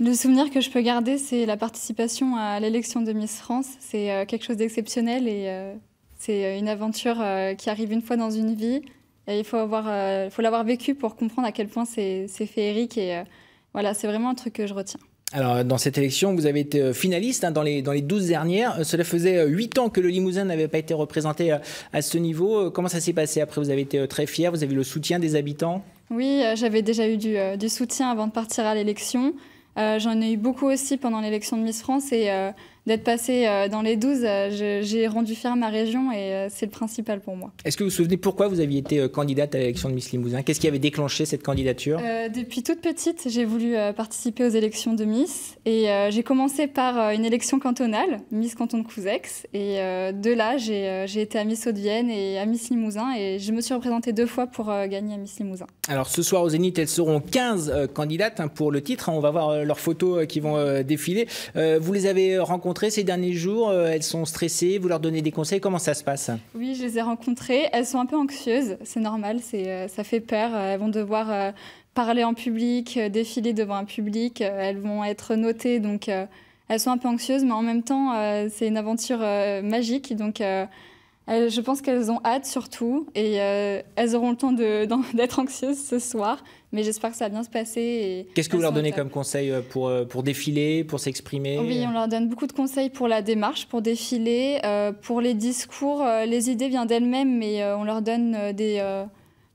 Le souvenir que je peux garder, c'est la participation à l'élection de Miss France. C'est euh, quelque chose d'exceptionnel et euh, c'est euh, une aventure qui arrive une fois dans une vie. il faut l'avoir faut vécu pour comprendre à quel point c'est féerique. Et voilà, c'est vraiment un truc que je retiens. Alors, dans cette élection, vous avez été finaliste hein, dans, les, dans les 12 dernières. cela faisait 8 ans que le Limousin n'avait pas été représenté à ce niveau. comment ça s'est passé après Vous avez été très fier, vous avez eu le soutien des habitants Oui, j'avais déjà eu du, soutien avant de partir à l'élection. Euh, j'en ai eu beaucoup aussi pendant l'élection de Miss France et euh, d'être passé euh, dans les 12, euh, j'ai rendu fier ma région et euh, c'est le principal pour moi. Est-ce que vous vous souvenez pourquoi vous aviez été candidate à l'élection de Miss Limousin Qu'est-ce qui avait déclenché cette candidature Depuis toute petite, j'ai voulu participer aux élections de Miss et j'ai commencé par une élection cantonale, Miss Canton de Couzex. Et de là, j'ai été à Miss Haute-Vienne et à Miss Limousin et je me suis représentée deux fois pour gagner à Miss Limousin. Alors ce soir au Zénith, elles seront 15 candidates hein, pour le titre. Hein, on va voir leurs photos qui vont défiler. vous les avez rencontrées rencontrées ces derniers jours euh, Elles sont stressées, vous leur donnez des conseils, comment ça se passe Oui, je les ai rencontrées, elles sont un peu anxieuses, c'est normal, euh, ça fait peur, euh, elles vont devoir parler en public, défiler devant un public, elles vont être notées, donc elles sont un peu anxieuses, mais en même temps, c'est une aventure magique, donc euh, je pense qu'elles ont hâte surtout et euh, elles auront le temps d'être anxieuses ce soir, mais j'espère que ça va bien se passer. Qu'est-ce que vous leur donnez comme conseil euh, pour, pour défiler, pour s'exprimer Oui, on leur donne beaucoup de conseils pour la démarche, pour défiler, pour les discours. les idées viennent d'elles-mêmes, mais on leur donne des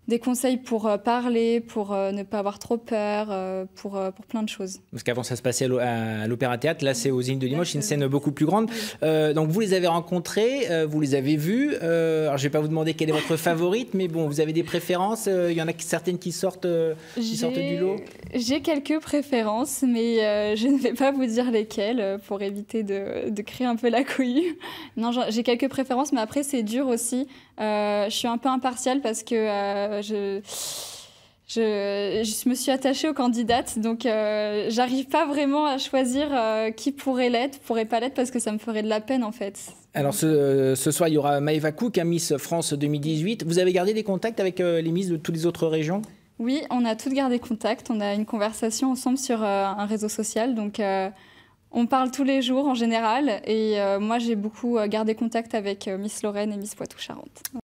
des conseils pour euh, parler, pour euh, ne pas avoir trop peur, euh, pour, pour plein de choses. Parce qu'avant, ça se passait à l'Opéra Théâtre. Là, c'est aux Îles de Limoges, une scène beaucoup plus grande. donc, vous les avez rencontrés, vous les avez vus. alors, je ne vais pas vous demander quelle est votre favorite, mais bon, vous avez des préférences. Il y en a certaines qui sortent, qui sortent du lot. J'ai quelques préférences, mais je ne vais pas vous dire lesquelles pour éviter de, de créer un peu la couille. Non, j'ai quelques préférences, mais après, c'est dur aussi. je suis un peu impartiale parce que euh, je, je, je me suis attachée aux candidates, donc euh, j'arrive pas vraiment à choisir euh, qui pourrait l'être, pourrait pas l'être, parce que ça me ferait de la peine en fait. Alors ce, soir, il y aura Maëva Cook, Miss France 2018. Vous avez gardé des contacts avec les Miss de toutes les autres régions Oui, on a toutes gardé contact. On a une conversation ensemble sur un réseau social, donc. On parle tous les jours en général et moi j'ai beaucoup gardé contact avec Miss Lorraine et Miss Poitou-Charentes.